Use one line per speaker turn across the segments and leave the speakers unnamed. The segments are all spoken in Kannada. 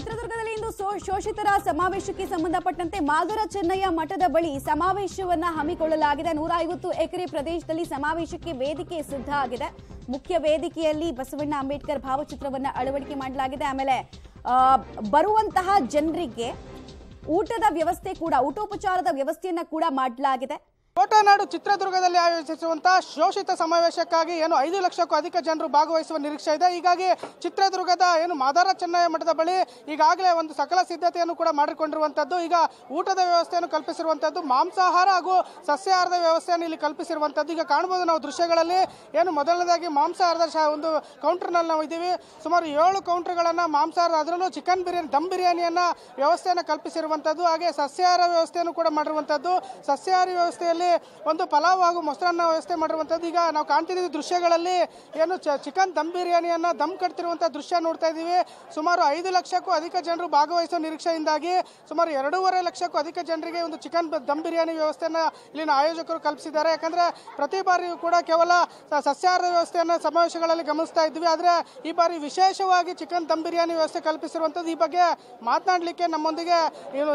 ಚಿತ್ರದುರ್ಗದಲ್ಲಿ ಇಂದು ಶೋಷಿತರ ಸಮಾವೇಶಕ್ಕೆ ಸಂಬಂಧಪಟ್ಟಂತೆ ಮಾಧುರ ಚೆನ್ನಯ್ಯ ಮಠದ ಬಳಿ ಸಮಾವೇಶವನ್ನ ಹಮ್ಮಿಕೊಳ್ಳಲಾಗಿದೆ ನೂರ ಐವತ್ತು ಎಕರೆ ಪ್ರದೇಶದಲ್ಲಿ ಸಮಾವೇಶಕ್ಕೆ ವೇದಿಕೆ ಸಿದ್ಧ ಆಗಿದೆ ಮುಖ್ಯ ವೇದಿಕೆಯಲ್ಲಿ ಬಸವಣ್ಣ ಅಂಬೇಡ್ಕರ್ ಭಾವಚಿತ್ರವನ್ನ ಅಳವಡಿಕೆ ಮಾಡಲಾಗಿದೆ ಆಮೇಲೆ ಬರುವಂತಹ ಜನರಿಗೆ ಊಟದ ವ್ಯವಸ್ಥೆ ಕೂಡ ಊಟೋಪಚಾರದ ವ್ಯವಸ್ಥೆಯನ್ನ ಕೂಡ ಮಾಡಲಾಗಿದೆ ಕೋಟನಾಡು ಚಿತ್ರದುರ್ಗದಲ್ಲಿ ಆಯೋಜಿಸಿರುವಂತಹ
ಶೋಷಿತ ಸಮಾವೇಶಕ್ಕಾಗಿ ಏನು ಐದು ಲಕ್ಷಕ್ಕೂ ಅಧಿಕ ಜನರು ಭಾಗವಹಿಸುವ ನಿರೀಕ್ಷೆ ಇದೆ ಹೀಗಾಗಿ ಚಿತ್ರದುರ್ಗದ ಏನು ಮಾದಾರ ಚೆನ್ನಯ್ಯ ಮಠದ ಬಳಿ ಈಗಾಗಲೇ ಒಂದು ಸಕಲ ಸಿದ್ಧತೆಯನ್ನು ಕೂಡ ಮಾಡಿಕೊಂಡಿರುವಂಥದ್ದು ಈಗ ಊಟದ ವ್ಯವಸ್ಥೆಯನ್ನು ಕಲ್ಪಿಸಿರುವಂಥದ್ದು ಮಾಂಸಾಹಾರ ಹಾಗೂ ಸಸ್ಯಾಹಾರದ ವ್ಯವಸ್ಥೆಯನ್ನು ಇಲ್ಲಿ ಕಲ್ಪಿಸಿರುವಂಥದ್ದು ಈಗ ಕಾಣಬಹುದು ನಾವು ದೃಶ್ಯಗಳಲ್ಲಿ ಏನು ಮೊದಲನೇದಾಗಿ ಮಾಂಸಾಹಾರದ ಒಂದು ಕೌಂಟರ್ನಲ್ಲಿ ನಾವು ಇದ್ದೀವಿ ಸುಮಾರು ಏಳು ಕೌಂಟರ್ಗಳನ್ನು ಮಾಂಸಾಹಾರ ಅದರಲ್ಲೂ ಚಿಕನ್ ಬಿರಿಯಾನಿ ದಮ್ ಬಿರಿಯಾನಿಯನ್ನು ವ್ಯವಸ್ಥೆಯನ್ನು ಕಲ್ಪಿಸಿರುವಂಥದ್ದು ಹಾಗೆ ಸಸ್ಯಾಹಾರ ವ್ಯವಸ್ಥೆಯನ್ನು ಕೂಡ ಮಾಡಿರುವಂಥದ್ದು ಸಸ್ಯಾಹಾರಿ ವ್ಯವಸ್ಥೆಯಲ್ಲಿ ಒಂದು ಪಲಾವ್ ಹಾಗೂ ಮೊಸರನ್ನ ವ್ಯವಸ್ಥೆ ಮಾಡಿರುವಂಥದ್ದು ಈಗ ನಾವು ಕಾಣ್ತಿದ್ದೀವಿ ದೃಶ್ಯಗಳಲ್ಲಿ ಏನು ಚಿಕನ್ ದಮ್ ಬಿರಿಯಾನಿಯನ್ನು ದಮ್ ಕಟ್ತಿರುವಂಥ ದೃಶ್ಯ ನೋಡ್ತಾ ಇದ್ದೀವಿ ಸುಮಾರು ಐದು ಲಕ್ಷಕ್ಕೂ ಅಧಿಕ ಜನರು ಭಾಗವಹಿಸೋ ನಿರೀಕ್ಷೆಯಿಂದಾಗಿ ಸುಮಾರು ಎರಡೂವರೆ ಲಕ್ಷಕ್ಕೂ ಅಧಿಕ ಜನರಿಗೆ ಒಂದು ಚಿಕನ್ ದಮ್ ಬಿರಿಯಾನಿ ವ್ಯವಸ್ಥೆಯನ್ನು ಇಲ್ಲಿನ ಆಯೋಜಕರು ಕಲ್ಪಿಸಿದ್ದಾರೆ ಯಾಕಂದರೆ ಪ್ರತಿ ಬಾರಿಯೂ ಕೂಡ ಕೇವಲ ಸಸ್ಯಾಹಾರ ವ್ಯವಸ್ಥೆಯನ್ನು ಸಮಾವೇಶಗಳಲ್ಲಿ ಗಮನಿಸ್ತಾ ಇದ್ವಿ ಆದರೆ ಈ ಬಾರಿ ವಿಶೇಷವಾಗಿ ಚಿಕನ್ ದಮ್ ಬಿರಿಯಾನಿ ವ್ಯವಸ್ಥೆ ಕಲ್ಪಿಸಿರುವಂಥದ್ದು ಈ ಬಗ್ಗೆ ಮಾತನಾಡಲಿಕ್ಕೆ ನಮ್ಮೊಂದಿಗೆ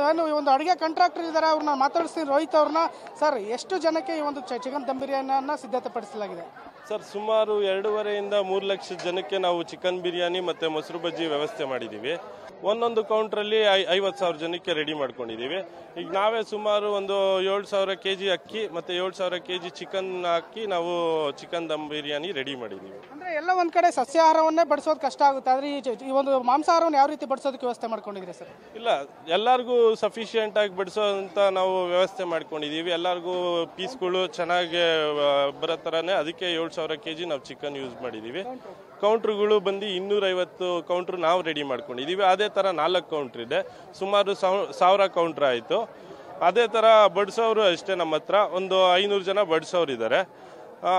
ಏನು ಒಂದು ಅಡುಗೆ ಕಾಂಟ್ರಾಕ್ಟರ್ ಇದ್ದಾರೆ ಅವ್ರನ್ನ ಮಾತಾಡಿಸ್ತೀನಿ ರೋಹಿತ್ ಅವ್ರನ್ನ ಸರ್ ಎಷ್ಟು ಜನಕ್ಕೆ ಈ ಒಂದು ಚಿಕನ್ ದಮ್ ಬಿರಿಯಾನಿಯನ್ನು ಸಿದ್ಧತೆಪಡಿಸಲಾಗಿದೆ
ಸರ್ ಸುಮಾರು ಎರಡೂವರೆಯಿಂದ ಮೂರು ಲಕ್ಷ ಜನಕ್ಕೆ ನಾವು ಚಿಕನ್ ಬಿರಿಯಾನಿ ಮತ್ತು ಮೊಸರು ಬಜ್ಜಿ ವ್ಯವಸ್ಥೆ ಮಾಡಿದ್ದೀವಿ ಒಂದೊಂದು ಕೌಂಟ್ರಲ್ಲಿ ಐ ಐವತ್ತು ಸಾವಿರ ಜನಕ್ಕೆ ರೆಡಿ ಮಾಡ್ಕೊಂಡಿದ್ದೀವಿ ಈಗ ನಾವೇ ಸುಮಾರು ಒಂದು ಏಳು ಸಾವಿರ ಕೆ ಜಿ ಅಕ್ಕಿ ಮತ್ತು ಏಳು ಸಾವಿರ ಕೆ ಜಿ ಚಿಕನ್ ಹಾಕಿ ನಾವು ಚಿಕನ್ ದಮ್ ಬಿರಿಯಾನಿ ರೆಡಿ ಮಾಡಿದ್ದೀವಿ
ಅಂದರೆ ಎಲ್ಲ ಒಂದು ಕಡೆ ಸಸ್ಯಾಹಾರವನ್ನೇ ಬಡಿಸೋದು ಕಷ್ಟ ಆಗುತ್ತೆ ಆದರೆ ಈ ಈ ಒಂದು ಮಾಂಸಾಹಾರವನ್ನು ಯಾವ ರೀತಿ ಬಡಿಸೋದಕ್ಕೆ ವ್ಯವಸ್ಥೆ ಮಾಡ್ಕೊಂಡಿದ್ರಿ ಸರ್
ಇಲ್ಲ ಎಲ್ಲರಿಗೂ ಸಫಿಷಿಯೆಂಟಾಗಿ ಬಡಿಸೋ ಅಂತ ನಾವು ವ್ಯವಸ್ಥೆ ಮಾಡ್ಕೊಂಡಿದ್ದೀವಿ ಎಲ್ಲರಿಗೂ ಪೀಸ್ಗಳು ಚೆನ್ನಾಗಿ ಬರೋ ಥರನೇ ಅದಕ್ಕೆ ಏಳು ಸಾವಿರ ಕೆ ಜಿ ನಾವು ಚಿಕನ್ ಯೂಸ್ ಮಾಡಿದ್ದೀವಿ ಕೌಂಟ್ರುಗಳು ಬಂದು ಇನ್ನೂರೈವತ್ತು ಕೌಂಟ್ರು ನಾವು ರೆಡಿ ಮಾಡ್ಕೊಂಡಿದ್ದೀವಿ ಅದೇ ಥರ ನಾಲ್ಕು ಕೌಂಟ್ರ್ ಇದೆ ಸುಮಾರು ಸಾವಿರ ಕೌಂಟ್ರ್ ಆಯಿತು ಅದೇ ಥರ ಬಡ್ಸೋರು ಅಷ್ಟೇ ನಮ್ಮ ಹತ್ರ ಒಂದು ಐನೂರು ಜನ ಬಡ್ಸೋರು ಇದ್ದಾರೆ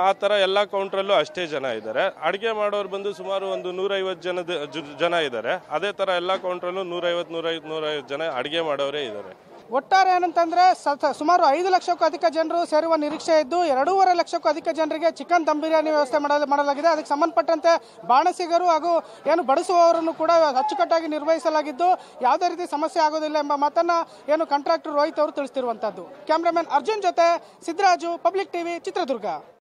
ಆ ಥರ ಎಲ್ಲ ಕೌಂಟ್ರಲ್ಲೂ ಅಷ್ಟೇ ಜನ ಇದ್ದಾರೆ ಅಡುಗೆ ಮಾಡೋರು ಬಂದು ಸುಮಾರು ಒಂದು ನೂರೈವತ್ತು ಜನದ ಜನ ಇದ್ದಾರೆ ಅದೇ ಥರ ಎಲ್ಲ ಕೌಂಟ್ರಲ್ಲೂ ನೂರೈವತ್ತು ನೂರೈವತ್ತು ನೂರೈವತ್ತು ಜನ ಅಡುಗೆ ಮಾಡೋರೇ ಇದ್ದಾರೆ
ಒಟ್ಟಾರೆ ಏನಂತಂದರೆ ಸುಮಾರು ಐದು ಲಕ್ಷಕ್ಕೂ ಅಧಿಕ ಜನರು ಸೇರುವ ನಿರೀಕ್ಷೆ ಇದ್ದು ಎರಡೂವರೆ ಲಕ್ಷಕ್ಕೂ ಅಧಿಕ ಜನರಿಗೆ ಚಿಕನ್ ದಮ್ ಬಿರಿಯಾನಿ ವ್ಯವಸ್ಥೆ ಮಾಡಲು ಮಾಡಲಾಗಿದೆ ಅದಕ್ಕೆ ಸಂಬಂಧಪಟ್ಟಂತೆ ಬಾಣಸಿಗರು ಹಾಗೂ ಏನು ಬಡಿಸುವವರನ್ನು ಕೂಡ ಅಚ್ಚುಕಟ್ಟಾಗಿ ನಿರ್ವಹಿಸಲಾಗಿದ್ದು ಯಾವುದೇ ರೀತಿ ಸಮಸ್ಯೆ ಆಗೋದಿಲ್ಲ ಎಂಬ ಮಾತನ್ನು ಏನು ಕಾಂಟ್ರಾಕ್ಟರ್ ರೋಹಿತ್ ಅವರು ತಿಳಿಸ್ತಿರುವಂಥದ್ದು ಕ್ಯಾಮ್ರಾಮನ್ ಅರ್ಜುನ್ ಜೊತೆ ಸಿದ್ದರಾಜು ಪಬ್ಲಿಕ್ ಟಿವಿ ಚಿತ್ರದುರ್ಗ